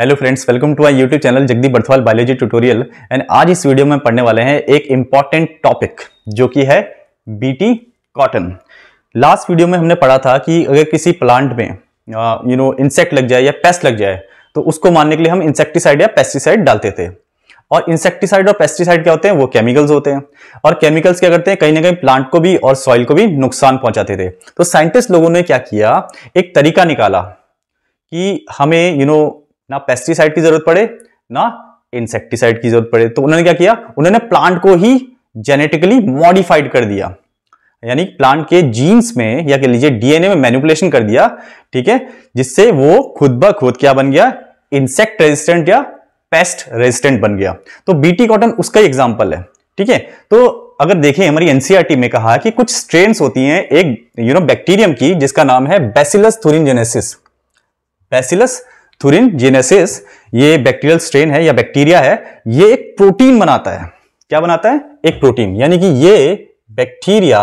hello friends welcome to my YouTube channel Jagdeep Barthwal biology tutorial and आज इस video में पढ़ने वाले हैं एक इम्पॉर्टेंट टॉपिक जो कि है बीटी कॉटन लास्ट वीडियो में हमने पढ़ा था कि अगर किसी प्लांट में यू नो इंसेक्ट लग जाए या पेस्ट लग जाए तो उसको मारने के लिए हम इंसेक्टिसाइड या पेस्टिसाइड डालते थे और इंसेक्टिसाइड और पेस्टिसाइड क्या होते हैं वो केमिकल्स होते हैं और केमिकल्स क्या करते हैं कहीं ना कहीं प्लांट को भी और सॉइल को भी नुकसान पहुंचाते थे तो साइंटिस्ट लोगों ने क्या किया एक तरीका निकाला कि हमें यू you नो know, ना पेस्टिसाइड की जरूरत पड़े ना इंसेक्टिसाइड की जरूरत पड़े तो उन्होंने क्या किया उन्होंने प्लांट को ही जेनेटिकली मॉडिफाइड कर दिया यानी प्लांट के जीन्स में या कह लीजिए डीएनए में मैनिपुलेशन कर दिया ठीक है जिससे वो खुद ब खुद क्या बन गया इंसेक्ट रेजिस्टेंट या पेस्ट रेजिस्टेंट बन गया तो बीटी कॉटन उसका ही एग्जाम्पल है ठीक है तो अगर देखें हमारी एनसीआरटी e में कहा कि कुछ स्ट्रेन होती हैं एक यू नो बैक्टीरियम की जिसका नाम है Bacillus genesis Bacillus thuringiensis ये बैक्टीरियल स्ट्रेन है या बैक्टीरिया है ये एक प्रोटीन बनाता है क्या बनाता है एक प्रोटीन यानी कि ये बैक्टीरिया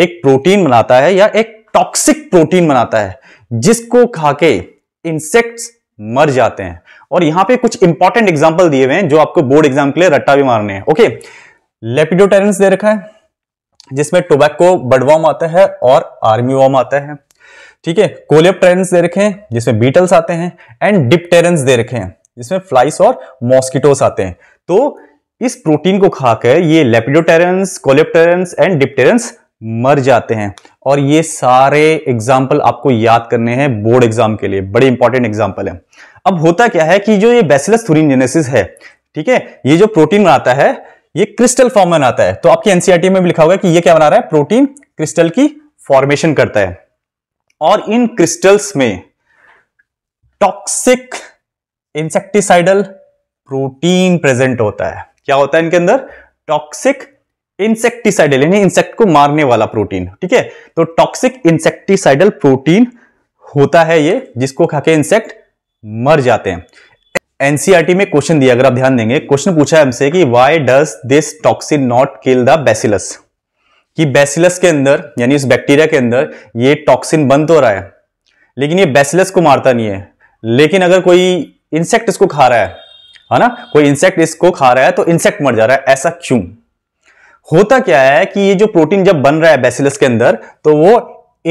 एक प्रोटीन बनाता है या एक टॉक्सिक प्रोटीन बनाता है जिसको खा के इंसेक्ट्स मर जाते हैं और यहां पे कुछ इंपॉर्टेंट एग्जाम्पल दिए हुए हैं जो आपको बोर्ड एग्जाम के लिए रट्टा भी मारने हैं ओके लेपिडोटेरेंस दे रखा है जिसमें टोबैको बडवॉम आता है और आर्मी वॉम आता है ठीक है कोलियोप्टेरेंस दे रखे हैं जिसमें बीटल्स आते हैं एंड डिप्टेरेंस दे रखे हैं जिसमें फ्लाइस और मॉस्किटोस आते हैं तो इस प्रोटीन को खाकर ये लेपिडोटेरेंस कोलियोप्टेरेंस एंड डिप्टेरेंस मर जाते हैं और ये सारे एग्जाम्पल आपको याद करने हैं बोर्ड एग्जाम के लिए बड़े इंपॉर्टेंट एग्जाम्पल है अब होता क्या है कि जो ये बेसिलस थुरिनजेनेसिस है ठीक है ये जो प्रोटीन बनाता है ये क्रिस्टल फॉर्म में बनाता है तो आपकी एनसीआरटी e में भी लिखा होगा कि ये क्या बना रहा है प्रोटीन क्रिस्टल की फॉर्मेशन करता है और इन क्रिस्टल्स में टॉक्सिक इंसेक्टिसाइडल प्रोटीन प्रेजेंट होता है क्या होता है इनके अंदर टॉक्सिक इंसेक्टिसाइडल यानी इंसेक्ट को मारने वाला प्रोटीन ठीक है तो टॉक्सिक इंसेक्टिसाइडल प्रोटीन होता है ये जिसको खाके इंसेक्ट मर जाते हैं एनसीआरटी e में क्वेश्चन दिया अगर आप ध्यान देंगे क्वेश्चन पूछा है हमसे कि why does this toxin not kill the bacillus कि बेसिलस के अंदर यानी इस बैक्टीरिया के अंदर ये टॉक्सिन बंद तो रहा है लेकिन ये बेसिलस को मारता नहीं है लेकिन अगर कोई इंसेक्ट इसको खा रहा है है ना कोई इंसेक्ट इसको खा रहा है तो इंसेक्ट मर जा रहा है ऐसा क्यों होता क्या है कि ये जो प्रोटीन जब बन रहा है बेसिलस के अंदर तो वो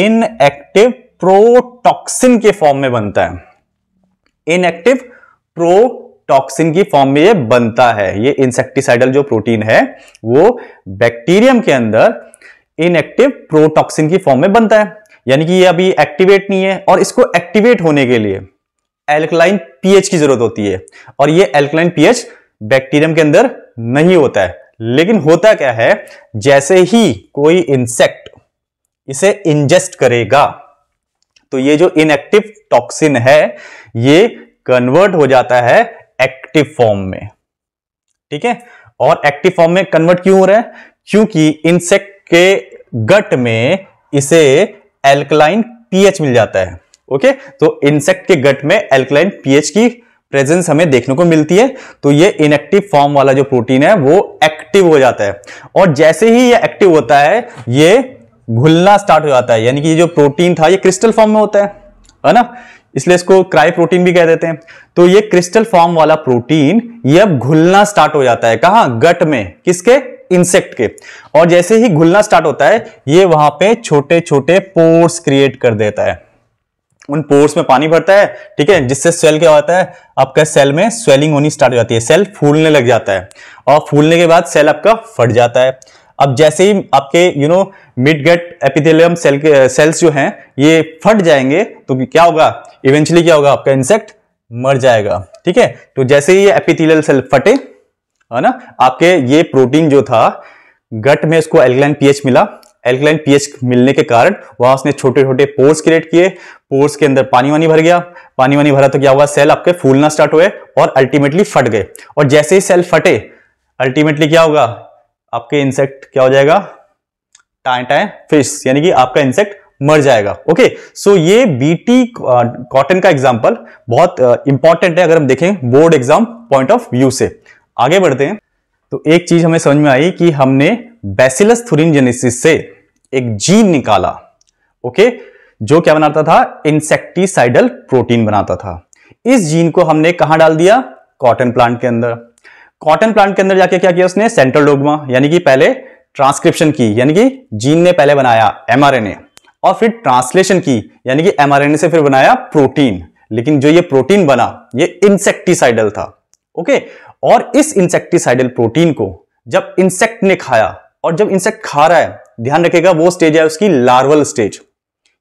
इनएक्टिव प्रोटॉक्सिन के फॉर्म में बनता है इनएक्टिव प्रोटॉक्सिन की फॉर्म में ये बनता है ये इंसेक्टिसाइडल जो प्रोटीन है वो बैक्टीरियम के अंदर इनएक्टिव प्रोटॉक्सिन की फॉर्म में बनता है यानी कि ये अभी एक्टिवेट नहीं है और इसको एक्टिवेट होने के लिए एल्कलाइन पीएच की जरूरत होती है और ये एल्कलाइन पीएच बैक्टीरियम के अंदर नहीं होता है लेकिन होता क्या है जैसे ही कोई इंसेक्ट इसे इंजेस्ट करेगा तो ये जो इनएक्टिव टॉक्सिन है ये कन्वर्ट हो जाता है एक्टिव फॉर्म में ठीक है और एक्टिव फॉर्म में कन्वर्ट क्यों हो रहा है क्योंकि इंसेक्ट के गट में इसे एल्कलाइन पीएच मिल जाता है ओके तो इंसेक्ट के गट में एल्कलाइन पीएच की प्रेजेंस हमें देखने को मिलती है तो ये इनएक्टिव फॉर्म वाला जो प्रोटीन है वो एक्टिव हो जाता है और जैसे ही ये एक्टिव होता है ये घुलना स्टार्ट हो जाता है यानी कि ये जो प्रोटीन था ये क्रिस्टल फॉर्म में होता है है ना इसलिए इसको क्राई प्रोटीन भी कह देते हैं तो ये क्रिस्टल फॉर्म वाला प्रोटीन ये अब घुलना स्टार्ट हो जाता है कहा गट में किसके इंसेक्ट के और जैसे ही घुलना स्टार्ट होता है ये वहां पे छोटे छोटे पोर्स क्रिएट कर देता है उन पोर्स में पानी भरता है ठीक है जिससे सेल क्या होता है आपका सेल में स्वेलिंग होनी स्टार्ट हो जाती है सेल फूलने लग जाता है और फूलने के बाद सेल आपका फट जाता है अब जैसे ही आपके you know midgut epithelium cell के सेल्स जो हैं ये फट जाएंगे तो क्या होगा इवेंचुअली क्या होगा आपका इंसेक्ट मर जाएगा ठीक है तो जैसे ही ये एपिथेलियल सेल फटे है ना आपके ये प्रोटीन जो था गट में उसको एल्कलाइन पीएच मिला एल्कलाइन पीएच मिलने के कारण वहां उसने छोटे छोटे पोर्स क्रिएट किए पोर्स के अंदर पानी वानी भर गया पानी वानी भरा तो क्या हुआ सेल आपके फूलना स्टार्ट हुए और अल्टीमेटली फट गए और जैसे ही सेल फटे अल्टीमेटली क्या होगा आपके इंसेक्ट क्या हो जाएगा टाए टाए फिश यानी कि आपका इंसेक्ट मर जाएगा ओके सो ये बीटी कॉटन का एग्जाम्पल बहुत इंपॉर्टेंट है अगर हम देखें board exam point of view से आगे बढ़ते हैं तो एक चीज हमें समझ में आई कि हमने बेसिलस थुरिन जेनेसिस से एक जीन निकाला ओके जो क्या बनाता था इंसेक्टिसाइडल प्रोटीन बनाता था इस जीन को हमने कहा डाल दिया कॉटन प्लांट के अंदर कॉटन प्लांट के अंदर जाके क्या किया उसने सेंट्रल डोगमा यानी कि पहले ट्रांसक्रिप्शन की यानी कि जीन ने पहले बनाया एमआरएनए और फिर ट्रांसलेशन की यानी कि एमआरएनए से फिर बनाया प्रोटीन लेकिन जो ये प्रोटीन बना ये इंसेक्टिसाइडल था ओके और इस इंसेक्टिसाइडल प्रोटीन को जब इंसेक्ट ने खाया और जब इंसेक्ट खा रहा है ध्यान रखेगा वो स्टेज है उसकी लार्वल स्टेज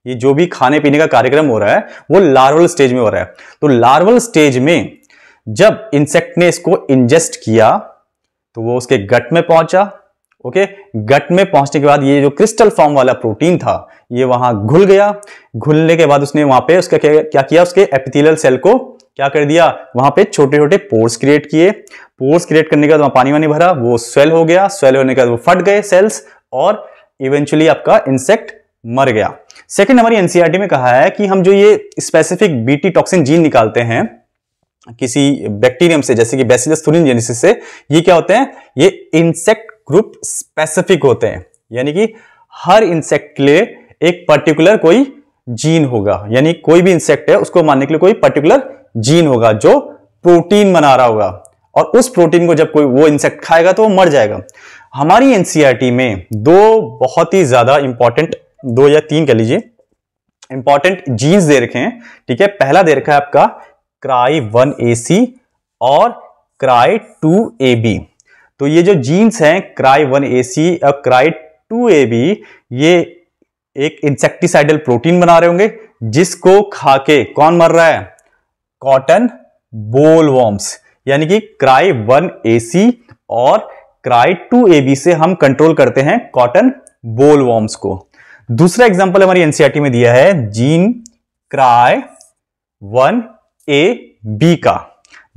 ये जो भी खाने पीने का कार्यक्रम हो रहा है वो लार्वल स्टेज में हो रहा है तो लार्वल स्टेज में जब इंसेक्ट ने इसको इंजेस्ट किया तो वो उसके गट में पहुंचा ओके गट में पहुंचने के बाद ये जो क्रिस्टल फॉर्म वाला प्रोटीन था ये वहां घुल गया घुलने के बाद उसने वहां पे उसका क्या, किया उसके एपिथेलियल सेल को क्या कर दिया वहां पे छोटे छोटे पोर्स क्रिएट किए पोर्स क्रिएट करने के बाद वहां पानी वानी भरा वो स्वेल हो गया स्वेल होने के बाद वो फट गए सेल्स और इवेंचुअली आपका इंसेक्ट मर गया सेकेंड हमारी एनसीआरटी e में कहा है कि हम जो ये स्पेसिफिक बीटी टॉक्सिन जीन निकालते हैं किसी बैक्टीरियम से जैसे कि बेसिलस थुरिन जेनेसिस से ये क्या होते हैं ये इंसेक्ट ग्रुप स्पेसिफिक होते हैं यानी कि हर इंसेक्ट के लिए एक पर्टिकुलर कोई जीन होगा यानी कोई भी इंसेक्ट है उसको मारने के लिए कोई पर्टिकुलर जीन होगा जो प्रोटीन बना रहा होगा और उस प्रोटीन को जब कोई वो इंसेक्ट खाएगा तो वो मर जाएगा हमारी एनसीईआरटी e में दो बहुत ही ज्यादा इंपॉर्टेंट दो या तीन कह लीजिए इंपॉर्टेंट जीन्स दे रखे हैं ठीक है पहला दे रखा है आपका क्राई वन ए सी और क्राई टू ए बी तो ये जो जीन्स हैं क्राई वन ए सी और क्राई टू ए बी ये एक इंसेक्टिसाइडल प्रोटीन बना रहे होंगे जिसको खा के कौन मर रहा है कॉटन बोल वॉर्म्स यानी कि क्राई वन एसी और क्राई टू बी से हम कंट्रोल करते हैं कॉटन बोल वॉर्म्स को दूसरा एग्जाम्पल हमारी एनसीआरटी e में दिया है gene cry one A B का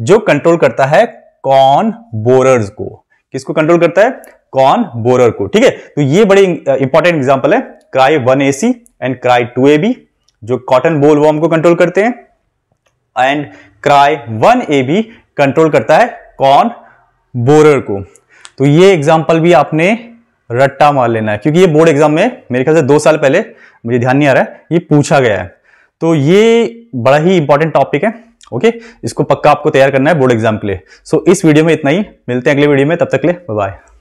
जो कंट्रोल करता है कॉन बोरर्स को किसको कंट्रोल करता है कॉन बोरर को ठीक है तो ये बड़ी इंपॉर्टेंट एग्जाम्पल है cry one A C and cry two A B जो कॉटन बोल वॉर्म को कंट्रोल करते हैं and cry one A B control करता है कॉन बोरर को तो ये एग्जाम्पल भी आपने रट्टा मार लेना है क्योंकि ये बोर्ड एग्जाम में मेरे ख्याल से दो साल पहले मुझे ध्यान नहीं आ रहा है ये पूछा गया है तो ये बड़ा ही इंपॉर्टेंट टॉपिक है ओके इसको पक्का आपको तैयार करना है बोर्ड एग्जाम के लिए सो so, इस वीडियो में इतना ही मिलते हैं अगले वीडियो में तब तक ले बाय